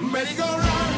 merry go run.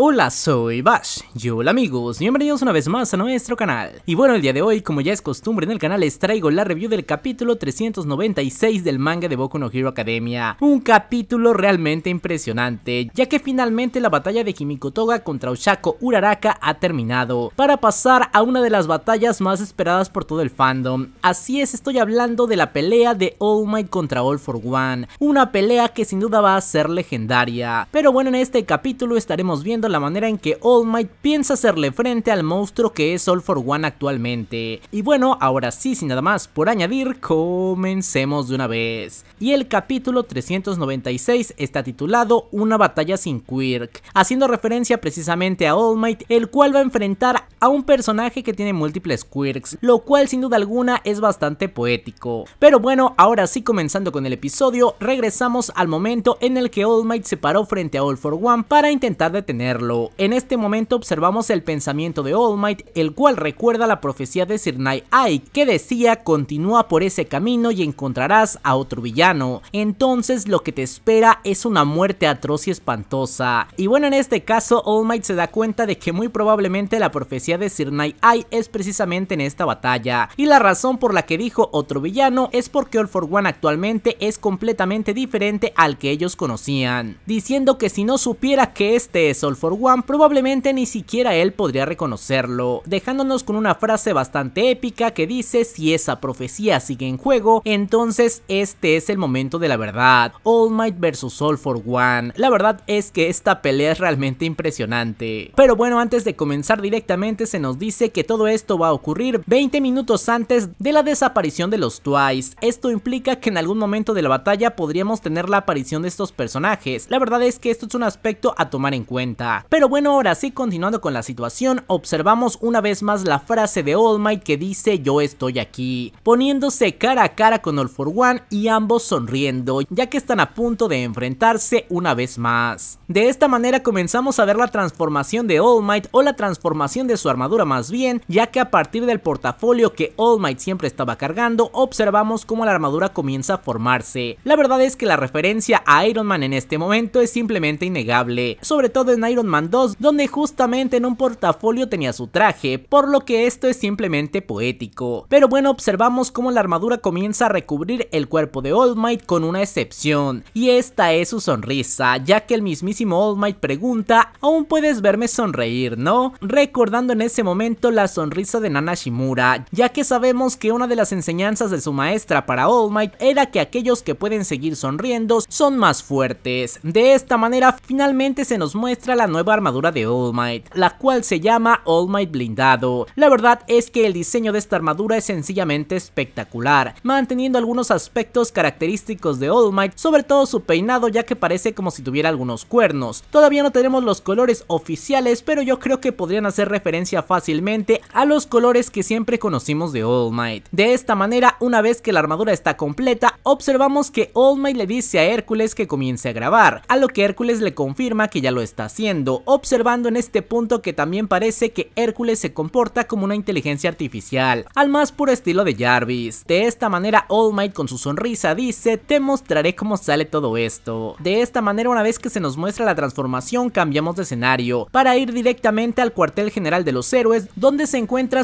Hola, soy Bash. Yo, hola amigos, bienvenidos una vez más a nuestro canal. Y bueno, el día de hoy, como ya es costumbre en el canal, les traigo la review del capítulo 396 del manga de Boku no Hero Academia. Un capítulo realmente impresionante, ya que finalmente la batalla de Toga contra Ushako Uraraka ha terminado, para pasar a una de las batallas más esperadas por todo el fandom. Así es, estoy hablando de la pelea de All Might contra All For One, una pelea que sin duda va a ser legendaria. Pero bueno, en este capítulo estaremos viendo la manera en que All Might piensa hacerle frente al monstruo que es All for One actualmente. Y bueno, ahora sí, sin nada más por añadir, comencemos de una vez. Y el capítulo 396 está titulado Una batalla sin Quirk, haciendo referencia precisamente a All Might, el cual va a enfrentar a un personaje que tiene múltiples quirks, lo cual sin duda alguna es bastante poético. Pero bueno, ahora sí comenzando con el episodio, regresamos al momento en el que All Might se paró frente a All for One para intentar detener en este momento observamos el pensamiento de All Might, el cual recuerda la profecía de Sir Night Eye, que decía continúa por ese camino y encontrarás a otro villano. Entonces lo que te espera es una muerte atroz y espantosa. Y bueno, en este caso All Might se da cuenta de que muy probablemente la profecía de Sir Night Eye es precisamente en esta batalla. Y la razón por la que dijo otro villano es porque All for One actualmente es completamente diferente al que ellos conocían. Diciendo que si no supiera que este es All for One, probablemente ni siquiera él podría reconocerlo, dejándonos con una frase bastante épica que dice si esa profecía sigue en juego, entonces este es el momento de la verdad, All Might vs All for One, la verdad es que esta pelea es realmente impresionante. Pero bueno, antes de comenzar directamente se nos dice que todo esto va a ocurrir 20 minutos antes de la desaparición de los Twice, esto implica que en algún momento de la batalla podríamos tener la aparición de estos personajes, la verdad es que esto es un aspecto a tomar en cuenta. Pero bueno, ahora sí, continuando con la situación, observamos una vez más la frase de All Might que dice yo estoy aquí, poniéndose cara a cara con All For One y ambos sonriendo, ya que están a punto de enfrentarse una vez más. De esta manera comenzamos a ver la transformación de All Might o la transformación de su armadura más bien, ya que a partir del portafolio que All Might siempre estaba cargando, observamos cómo la armadura comienza a formarse. La verdad es que la referencia a Iron Man en este momento es simplemente innegable, sobre todo en Iron 2, donde justamente en un portafolio tenía su traje, por lo que esto es simplemente poético. Pero bueno, observamos cómo la armadura comienza a recubrir el cuerpo de All Might con una excepción, y esta es su sonrisa, ya que el mismísimo All Might pregunta, aún puedes verme sonreír, ¿no? Recordando en ese momento la sonrisa de Nana Shimura, ya que sabemos que una de las enseñanzas de su maestra para All Might era que aquellos que pueden seguir sonriendo son más fuertes. De esta manera finalmente se nos muestra la armadura de All Might, la cual se llama All Might Blindado. La verdad es que el diseño de esta armadura es sencillamente espectacular, manteniendo algunos aspectos característicos de All Might, sobre todo su peinado ya que parece como si tuviera algunos cuernos. Todavía no tenemos los colores oficiales, pero yo creo que podrían hacer referencia fácilmente a los colores que siempre conocimos de All Might. De esta manera, una vez que la armadura está completa, observamos que All Might le dice a Hércules que comience a grabar, a lo que Hércules le confirma que ya lo está haciendo observando en este punto que también parece que Hércules se comporta como una inteligencia artificial, al más puro estilo de Jarvis. De esta manera All Might con su sonrisa dice, te mostraré cómo sale todo esto. De esta manera una vez que se nos muestra la transformación cambiamos de escenario, para ir directamente al cuartel general de los héroes donde se encuentra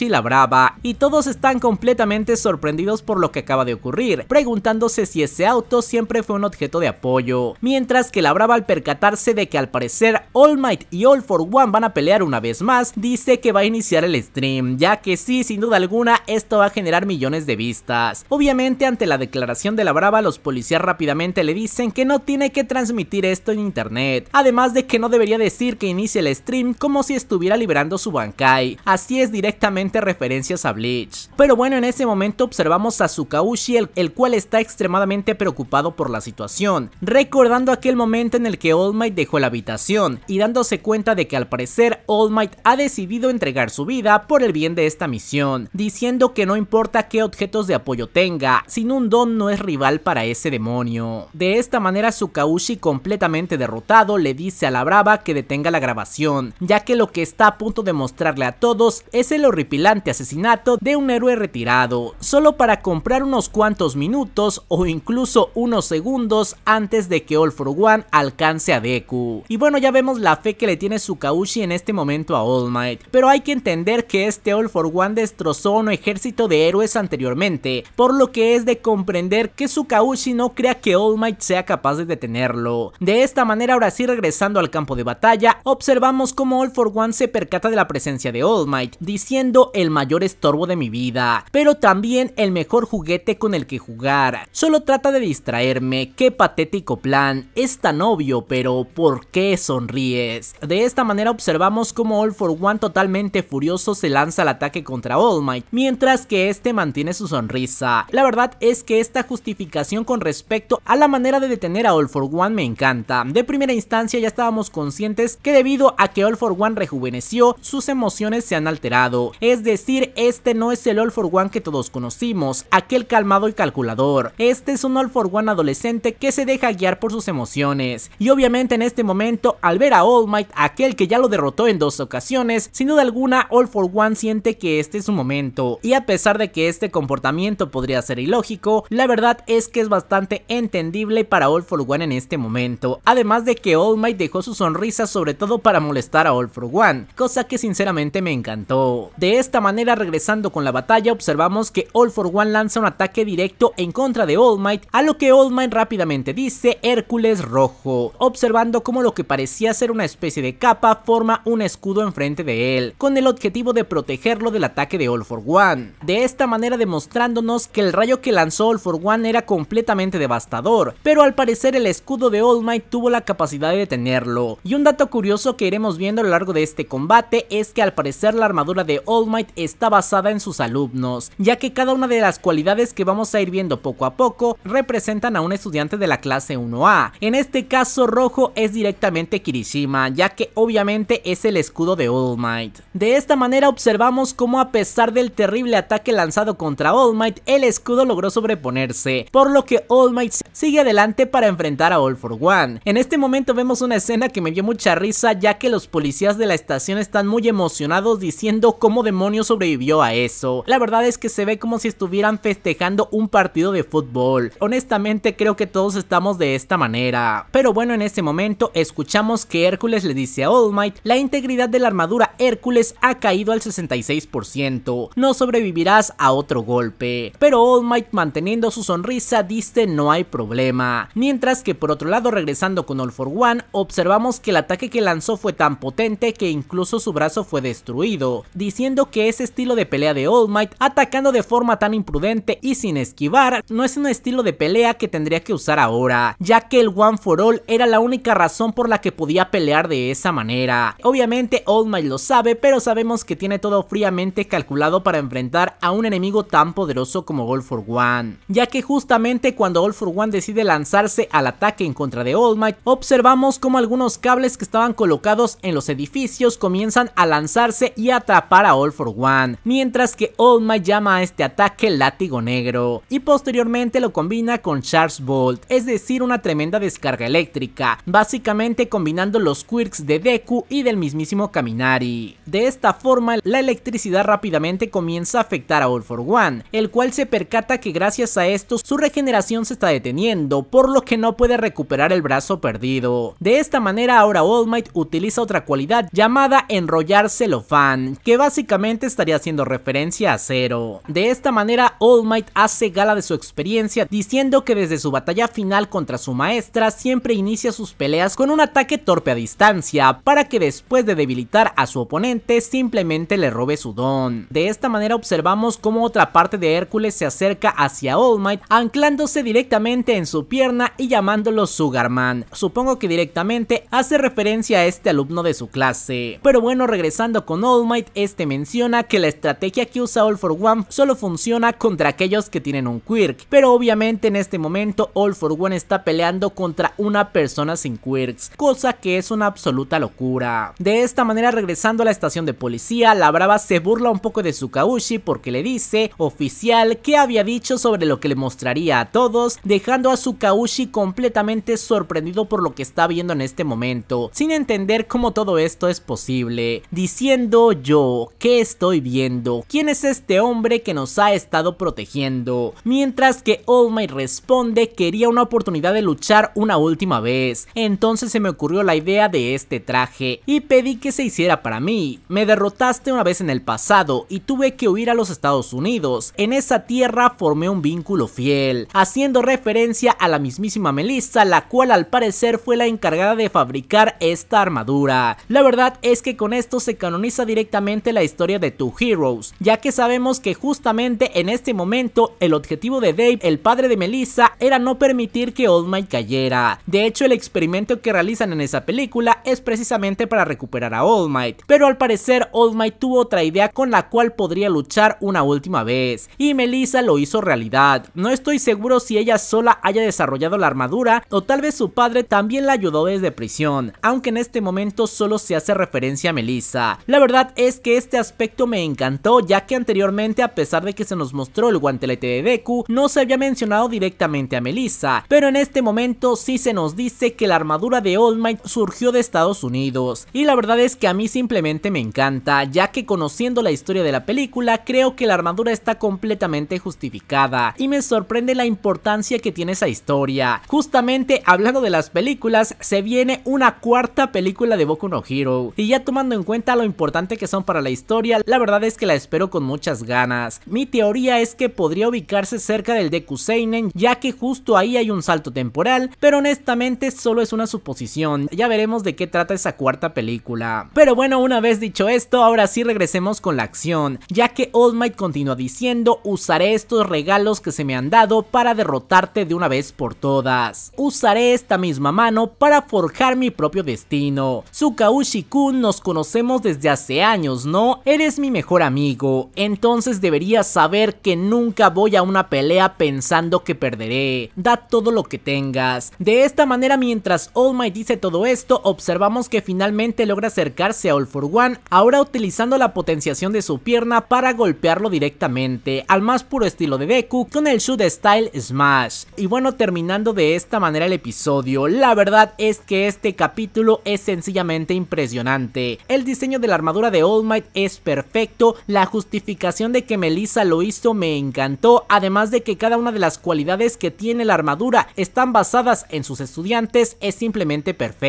y la Brava, y todos están completamente sorprendidos por lo que acaba de ocurrir, preguntándose si ese auto siempre fue un objeto de apoyo, mientras que la Brava al percatarse de que al parecer All Might y All For One van a pelear una vez más, dice que va a iniciar el stream, ya que sí, sin duda alguna, esto va a generar millones de vistas. Obviamente, ante la declaración de la brava, los policías rápidamente le dicen que no tiene que transmitir esto en internet, además de que no debería decir que inicie el stream como si estuviera liberando su Bankai, así es directamente referencias a Bleach. Pero bueno, en ese momento observamos a Sukaushi, el cual está extremadamente preocupado por la situación, recordando aquel momento en el que All Might dejó la habitación, y dándose cuenta de que al parecer All Might ha decidido entregar su vida por el bien de esta misión, diciendo que no importa qué objetos de apoyo tenga, sin un don no es rival para ese demonio. De esta manera Sukaushi completamente derrotado le dice a la brava que detenga la grabación, ya que lo que está a punto de mostrarle a todos es el horripilante asesinato de un héroe retirado, solo para comprar unos cuantos minutos o incluso unos segundos antes de que All for One alcance a Deku. Y bueno ya vemos la fe que le tiene Sukaushi en este momento a All Might, pero hay que entender que este All for One destrozó un ejército de héroes anteriormente, por lo que es de comprender que Sukaushi no crea que All Might sea capaz de detenerlo. De esta manera ahora sí regresando al campo de batalla, observamos cómo All for One se percata de la presencia de All Might, diciendo el mayor estorbo de mi vida, pero también el mejor juguete con el que jugar. Solo trata de distraerme, qué patético plan, es tan obvio, pero ¿por qué eso sonríes. De esta manera observamos cómo All for One totalmente furioso se lanza al ataque contra All Might, mientras que este mantiene su sonrisa. La verdad es que esta justificación con respecto a la manera de detener a All for One me encanta. De primera instancia ya estábamos conscientes que debido a que All for One rejuveneció, sus emociones se han alterado. Es decir, este no es el All for One que todos conocimos, aquel calmado y calculador. Este es un All for One adolescente que se deja guiar por sus emociones. Y obviamente en este momento al ver a All Might, aquel que ya lo derrotó en dos ocasiones, sin duda alguna All for One siente que este es su momento, y a pesar de que este comportamiento podría ser ilógico, la verdad es que es bastante entendible para All for One en este momento, además de que All Might dejó su sonrisa sobre todo para molestar a All for One, cosa que sinceramente me encantó. De esta manera regresando con la batalla observamos que All for One lanza un ataque directo en contra de All Might, a lo que All Might rápidamente dice Hércules Rojo, observando como lo que parecía y hacer una especie de capa forma un escudo enfrente de él, con el objetivo de protegerlo del ataque de All for One. De esta manera demostrándonos que el rayo que lanzó All for One era completamente devastador, pero al parecer el escudo de All Might tuvo la capacidad de detenerlo. Y un dato curioso que iremos viendo a lo largo de este combate es que al parecer la armadura de All Might está basada en sus alumnos, ya que cada una de las cualidades que vamos a ir viendo poco a poco representan a un estudiante de la clase 1A. En este caso rojo es directamente Kirishima, ya que obviamente es el escudo de All Might. De esta manera observamos cómo a pesar del terrible ataque lanzado contra All Might, el escudo logró sobreponerse, por lo que All Might sigue adelante para enfrentar a All For One. En este momento vemos una escena que me dio mucha risa ya que los policías de la estación están muy emocionados diciendo cómo demonios sobrevivió a eso. La verdad es que se ve como si estuvieran festejando un partido de fútbol. Honestamente creo que todos estamos de esta manera. Pero bueno, en este momento escuchamos que Hércules le dice a All Might, la integridad de la armadura Hércules ha caído al 66%, no sobrevivirás a otro golpe. Pero All Might manteniendo su sonrisa dice no hay problema. Mientras que por otro lado regresando con All For One, observamos que el ataque que lanzó fue tan potente que incluso su brazo fue destruido, diciendo que ese estilo de pelea de All Might, atacando de forma tan imprudente y sin esquivar, no es un estilo de pelea que tendría que usar ahora, ya que el One For All era la única razón por la que podía pelear de esa manera. Obviamente All Might lo sabe, pero sabemos que tiene todo fríamente calculado para enfrentar a un enemigo tan poderoso como All for One, ya que justamente cuando All for One decide lanzarse al ataque en contra de All Might, observamos como algunos cables que estaban colocados en los edificios comienzan a lanzarse y atrapar a All for One, mientras que All Might llama a este ataque látigo negro, y posteriormente lo combina con Charles Bolt, es decir una tremenda descarga eléctrica, básicamente combinando los quirks de Deku y del mismísimo Kaminari. De esta forma, la electricidad rápidamente comienza a afectar a All for One, el cual se percata que gracias a esto su regeneración se está deteniendo, por lo que no puede recuperar el brazo perdido. De esta manera ahora All Might utiliza otra cualidad llamada enrollar celofán, que básicamente estaría haciendo referencia a Zero. De esta manera All Might hace gala de su experiencia diciendo que desde su batalla final contra su maestra siempre inicia sus peleas con un ataque torpe a distancia para que después de debilitar a su oponente simplemente le robe su don. De esta manera observamos cómo otra parte de Hércules se acerca hacia All Might anclándose directamente en su pierna y llamándolo Sugarman. Supongo que directamente hace referencia a este alumno de su clase. Pero bueno, regresando con All Might, este menciona que la estrategia que usa All for One solo funciona contra aquellos que tienen un quirk, pero obviamente en este momento All for One está peleando contra una persona sin quirks, cosa que es una absoluta locura. De esta manera regresando a la estación de policía, la brava se burla un poco de sukaushi porque le dice, oficial, que había dicho sobre lo que le mostraría a todos, dejando a sukaushi completamente sorprendido por lo que está viendo en este momento, sin entender cómo todo esto es posible, diciendo yo, ¿qué estoy viendo? ¿Quién es este hombre que nos ha estado protegiendo? Mientras que All Might responde, quería una oportunidad de luchar una última vez, entonces se me ocurrió la idea de este traje y pedí que se hiciera para mí. Me derrotaste una vez en el pasado y tuve que huir a los Estados Unidos. En esa tierra formé un vínculo fiel, haciendo referencia a la mismísima Melissa, la cual al parecer fue la encargada de fabricar esta armadura. La verdad es que con esto se canoniza directamente la historia de Two Heroes, ya que sabemos que justamente en este momento el objetivo de Dave, el padre de Melissa, era no permitir que Old Might cayera. De hecho, el experimento que realizan en esa película es precisamente para recuperar a All Might, pero al parecer All Might tuvo otra idea con la cual podría luchar una última vez, y Melissa lo hizo realidad. No estoy seguro si ella sola haya desarrollado la armadura o tal vez su padre también la ayudó desde prisión, aunque en este momento solo se hace referencia a Melissa. La verdad es que este aspecto me encantó ya que anteriormente a pesar de que se nos mostró el guantelete de Deku, no se había mencionado directamente a Melissa, pero en este momento sí se nos dice que la armadura de All Might surgió de Estados Unidos y la verdad es que a mí simplemente me encanta, ya que conociendo la historia de la película creo que la armadura está completamente justificada y me sorprende la importancia que tiene esa historia. Justamente hablando de las películas, se viene una cuarta película de Boku no Hero y ya tomando en cuenta lo importante que son para la historia, la verdad es que la espero con muchas ganas. Mi teoría es que podría ubicarse cerca del Deku Seinen ya que justo ahí hay un salto temporal, pero honestamente solo es una suposición ya veremos de qué trata esa cuarta película. Pero bueno, una vez dicho esto, ahora sí regresemos con la acción, ya que All Might continúa diciendo, usaré estos regalos que se me han dado para derrotarte de una vez por todas. Usaré esta misma mano para forjar mi propio destino. Tsukaushi-kun nos conocemos desde hace años, ¿no? Eres mi mejor amigo, entonces deberías saber que nunca voy a una pelea pensando que perderé. Da todo lo que tengas. De esta manera, mientras All Might dice todo esto, observamos que finalmente logra acercarse a All For One, ahora utilizando la potenciación de su pierna para golpearlo directamente, al más puro estilo de Deku, con el Shoot Style Smash. Y bueno, terminando de esta manera el episodio, la verdad es que este capítulo es sencillamente impresionante. El diseño de la armadura de All Might es perfecto, la justificación de que Melissa lo hizo me encantó, además de que cada una de las cualidades que tiene la armadura están basadas en sus estudiantes es simplemente perfecto.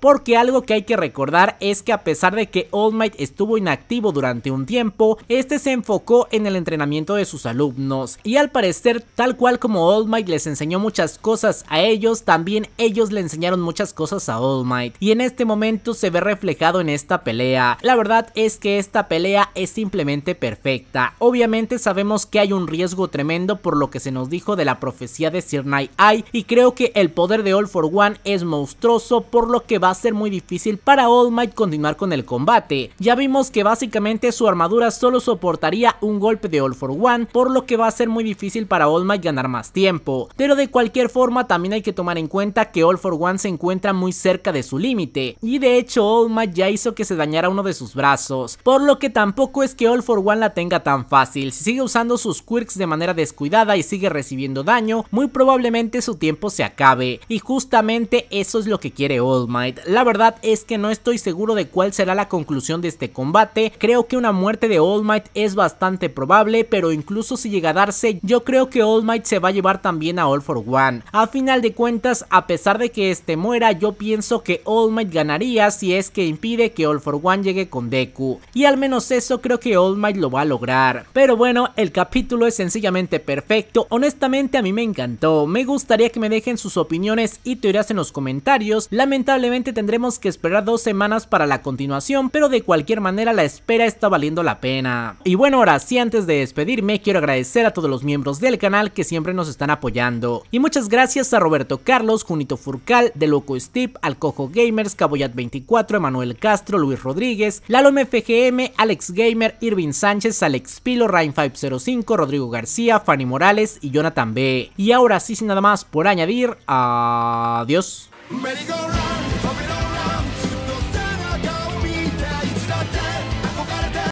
Porque algo que hay que recordar es que a pesar de que All Might estuvo inactivo durante un tiempo, este se enfocó en el entrenamiento de sus alumnos. Y al parecer, tal cual como All Might les enseñó muchas cosas a ellos, también ellos le enseñaron muchas cosas a All Might. Y en este momento se ve reflejado en esta pelea. La verdad es que esta pelea es simplemente perfecta. Obviamente sabemos que hay un riesgo tremendo por lo que se nos dijo de la profecía de Sir Night Eye y creo que el poder de All for One es monstruoso por lo que va a ser muy difícil para All Might continuar con el combate. Ya vimos que básicamente su armadura solo soportaría un golpe de All for One, por lo que va a ser muy difícil para All Might ganar más tiempo. Pero de cualquier forma también hay que tomar en cuenta que All for One se encuentra muy cerca de su límite, y de hecho All Might ya hizo que se dañara uno de sus brazos, por lo que tampoco es que All for One la tenga tan fácil, si sigue usando sus quirks de manera descuidada y sigue recibiendo daño, muy probablemente su tiempo se acabe, y justamente eso es lo que quiere ...de All Might. La verdad es que no estoy seguro de cuál será la conclusión de este combate, creo que una muerte de All Might es bastante probable, pero incluso si llega a darse, yo creo que All Might se va a llevar también a All For One. A final de cuentas, a pesar de que este muera, yo pienso que All Might ganaría si es que impide que All For One llegue con Deku, y al menos eso creo que All Might lo va a lograr. Pero bueno, el capítulo es sencillamente perfecto, honestamente a mí me encantó, me gustaría que me dejen sus opiniones y teorías en los comentarios, Lamentablemente tendremos que esperar dos semanas para la continuación, pero de cualquier manera la espera está valiendo la pena. Y bueno, ahora sí, antes de despedirme, quiero agradecer a todos los miembros del canal que siempre nos están apoyando. Y muchas gracias a Roberto Carlos, Junito Furcal, De Loco Steve, Alcojo Gamers, Caboyat24, Emanuel Castro, Luis Rodríguez, Lalo MFGM, Alex Gamer, Irving Sánchez, Alex Pilo, Rain505, Rodrigo García, Fanny Morales y Jonathan B. Y ahora sí, sin nada más por añadir, adiós. Merry-go-round,